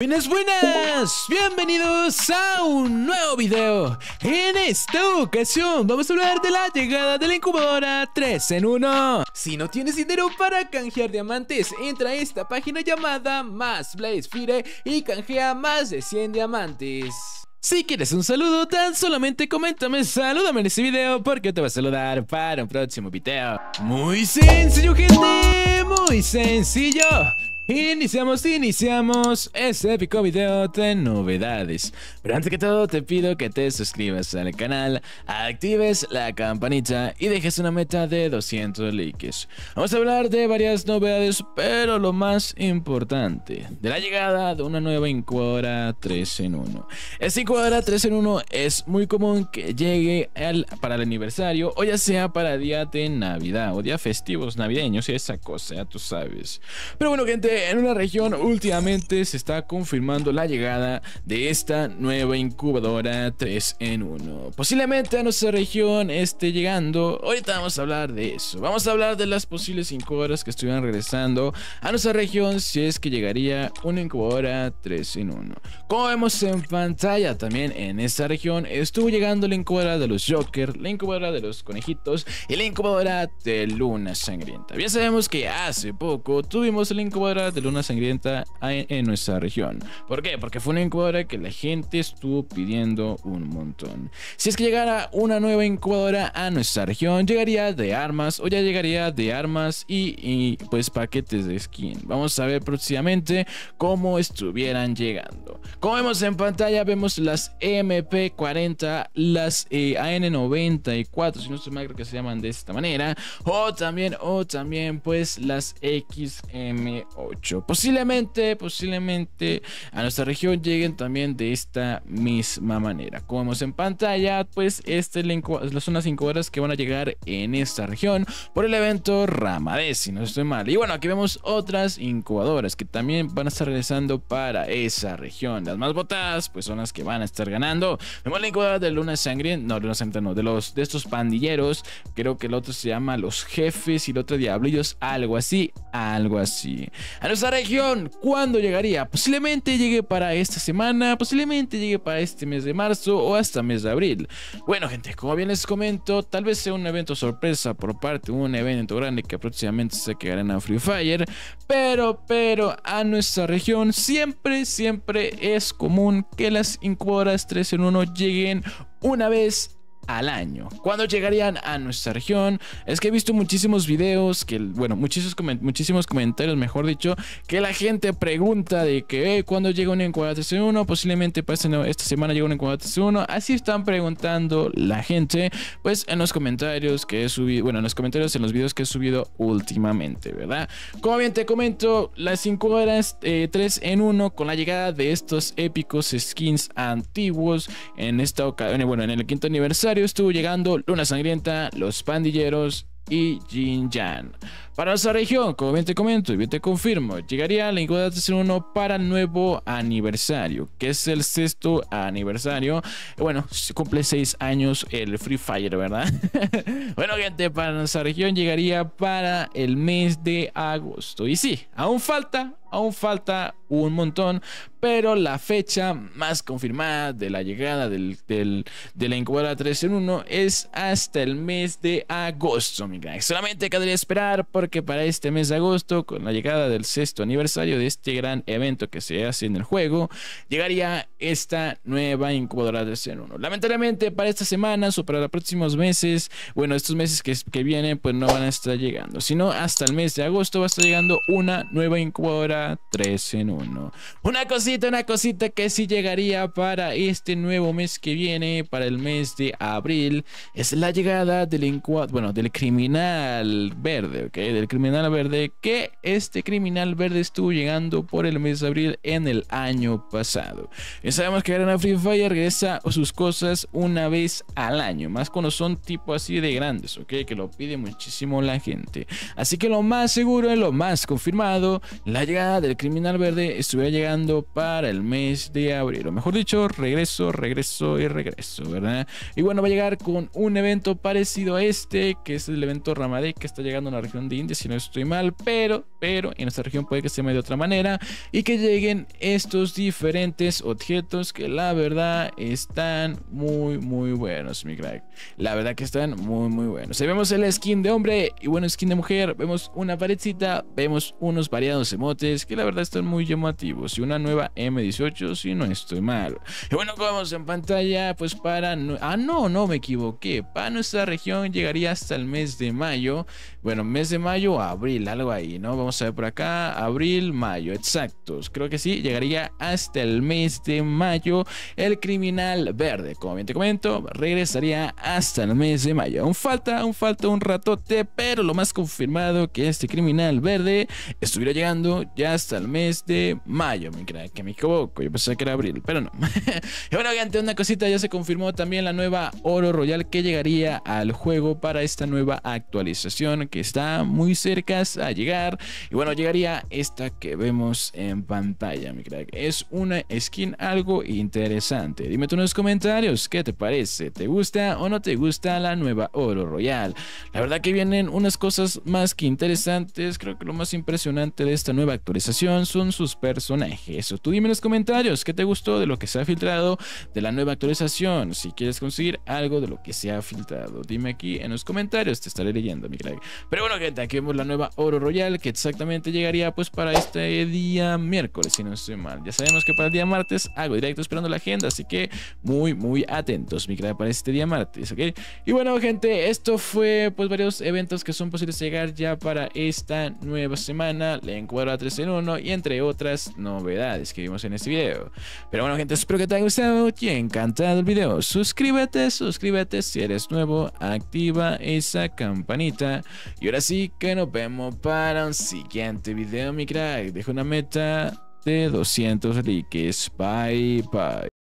Buenas, buenas, bienvenidos a un nuevo video En esta ocasión vamos a hablar de la llegada de la incubadora 3 en 1 Si no tienes dinero para canjear diamantes, entra a esta página llamada Más Blaze Fire y canjea más de 100 diamantes si quieres un saludo, tan solamente coméntame, salúdame en este video porque te voy a saludar para un próximo video. Muy sencillo, gente, muy sencillo. Iniciamos, iniciamos este épico video de novedades. Pero antes que todo te pido que te suscribas al canal, actives la campanita y dejes una meta de 200 likes. Vamos a hablar de varias novedades, pero lo más importante, de la llegada de una nueva Incuadora 3 en 1. Esta Incuadora 3 en 1 es muy común que llegue para el aniversario o ya sea para día de Navidad o día festivos navideños y esa cosa, ya tú sabes. Pero bueno gente, en una región últimamente se está confirmando la llegada de esta nueva incubadora 3 en 1. Posiblemente a nuestra región esté llegando. Ahorita vamos a hablar de eso. Vamos a hablar de las posibles incubadoras que estuvieran regresando a nuestra región si es que llegaría una incubadora 3 en 1. Como vemos en pantalla, también en esta región estuvo llegando la incubadora de los Joker, la incubadora de los conejitos y la incubadora de Luna Sangrienta. Bien sabemos que hace poco tuvimos la incubadora de Luna Sangrienta en nuestra región. ¿Por qué? Porque fue una incubadora que la gente estuvo pidiendo un montón. Si es que llegara una nueva Incubadora a nuestra región, llegaría de armas o ya llegaría de armas y, pues paquetes de skin. Vamos a ver próximamente cómo estuvieran llegando. Como vemos en pantalla, vemos las MP40, las eh, AN94, si no se me creo que se llaman de esta manera, o también, o también, pues las XM8. Posiblemente, posiblemente a nuestra región lleguen también de esta misma manera. Como vemos en pantalla, pues este son las incubadoras que van a llegar en esta región por el evento Ramadés, si no estoy mal. Y bueno, aquí vemos otras incubadoras que también van a estar regresando para esa región. Las más votadas, pues son las que van a estar ganando. Vemos la incubadora de Luna Sangre, no, Luna Sangre, no, de, los, de estos pandilleros. Creo que el otro se llama Los Jefes y el otro Diablillos, algo así, algo así a nuestra región. ¿Cuándo llegaría? Posiblemente llegue para esta semana, posiblemente llegue para este mes de marzo o hasta mes de abril. Bueno, gente, como bien les comento, tal vez sea un evento sorpresa por parte de un evento grande que próximamente se quedará en Free Fire, pero, pero a nuestra región siempre, siempre es común que las incubadoras 3 en 1 lleguen una vez al año. ¿Cuándo llegarían a nuestra región? Es que he visto muchísimos videos, que, bueno, muchísimos, muchísimos comentarios, mejor dicho, que la gente pregunta de que cuando llega un en 1, posiblemente pasen este esta semana llega un encuadrate 1. Así están preguntando la gente, pues en los comentarios que he subido, bueno, en los comentarios, en los videos que he subido últimamente, ¿verdad? Como bien te comento, las 5 horas 3 en 1 con la llegada de estos épicos skins antiguos en esta ocasión, bueno, en el quinto aniversario estuvo llegando Luna Sangrienta, Los Pandilleros y Jin Jan Para nuestra región, como bien te comento y bien te confirmo, llegaría la igualdad 1 para nuevo aniversario, que es el sexto aniversario. Bueno, se cumple seis años el Free Fire, ¿verdad? bueno, gente, para nuestra región llegaría para el mes de agosto. Y sí, aún falta Aún falta un montón, pero la fecha más confirmada de la llegada de la incubadora 3 en 1 es hasta el mes de agosto, Solamente quedaría esperar porque para este mes de agosto, con la llegada del sexto aniversario de este gran evento que se hace en el juego, llegaría esta nueva incubadora 3 en 1. Lamentablemente para estas semanas o para los próximos meses, bueno, estos meses que, que vienen, pues no van a estar llegando, sino hasta el mes de agosto va a estar llegando una nueva incubadora 3 en 1. Una cosita, una cosita que sí llegaría para este nuevo mes que viene, para el mes de abril, es la llegada del, bueno, del criminal verde, ¿ok? Del criminal verde, que este criminal verde estuvo llegando por el mes de abril en el año pasado. Ya sabemos que Arena Free Fire regresa sus cosas una vez al año, más cuando son tipo así de grandes, ¿ok? Que lo pide muchísimo la gente. Así que lo más seguro, Y lo más confirmado, la llegada del Criminal Verde estuviera llegando para el mes de abril. O mejor dicho, regreso, regreso y regreso, ¿verdad? Y bueno, va a llegar con un evento parecido a este, que es el evento Ramadé, que está llegando a la región de India, si no estoy mal, pero, pero en esta región puede que se me de otra manera y que lleguen estos diferentes objetos que la verdad están muy, muy buenos, mi crack. La verdad que están muy, muy buenos. Si vemos el skin de hombre y bueno, skin de mujer, vemos una paredcita, vemos unos variados emotes es que la verdad están muy llamativos y una nueva M18 si no estoy mal. Y bueno, vamos en pantalla pues para... Ah, no, no me equivoqué. Para nuestra región llegaría hasta el mes de mayo. Bueno, mes de mayo o abril, algo ahí, ¿no? Vamos a ver por acá. Abril, mayo, exactos. Creo que sí, llegaría hasta el mes de mayo el criminal verde. Como bien te comento, regresaría hasta el mes de mayo. Aún falta, un falta un ratote, pero lo más confirmado que este criminal verde estuviera llegando ya hasta el mes de mayo, mi crack, que me equivoco. Yo pensé que era abril, pero no. y bueno, ante una cosita, ya se confirmó también la nueva Oro Royal que llegaría al juego para esta nueva actualización que está muy cerca a llegar. Y bueno, llegaría esta que vemos en pantalla, mi crack. Es una skin algo interesante. Dime tú en los comentarios qué te parece, te gusta o no te gusta la nueva Oro Royal. La verdad que vienen unas cosas más que interesantes. Creo que lo más impresionante de esta nueva actualización son sus personajes. Tú dime en los comentarios qué te gustó de lo que se ha filtrado de la nueva actualización. Si quieres conseguir algo de lo que se ha filtrado, dime aquí en los comentarios, te estaré leyendo, mi crack. Pero bueno, gente, aquí vemos la nueva Oro Royal que exactamente llegaría pues para este día miércoles, si no estoy mal. Ya sabemos que para el día martes hago directo esperando la agenda, así que muy, muy atentos, mi crack, para este día martes, ¿ok? Y bueno, gente, esto fue pues varios eventos que son posibles llegar ya para esta nueva semana. Le encuadro a 13 y entre otras novedades que vimos en este video. Pero bueno gente, espero que te haya gustado y encantado el video. Suscríbete, suscríbete si eres nuevo, activa esa campanita. Y ahora sí que nos vemos para un siguiente video mi crack. Dejo una meta de 200 likes. Bye bye.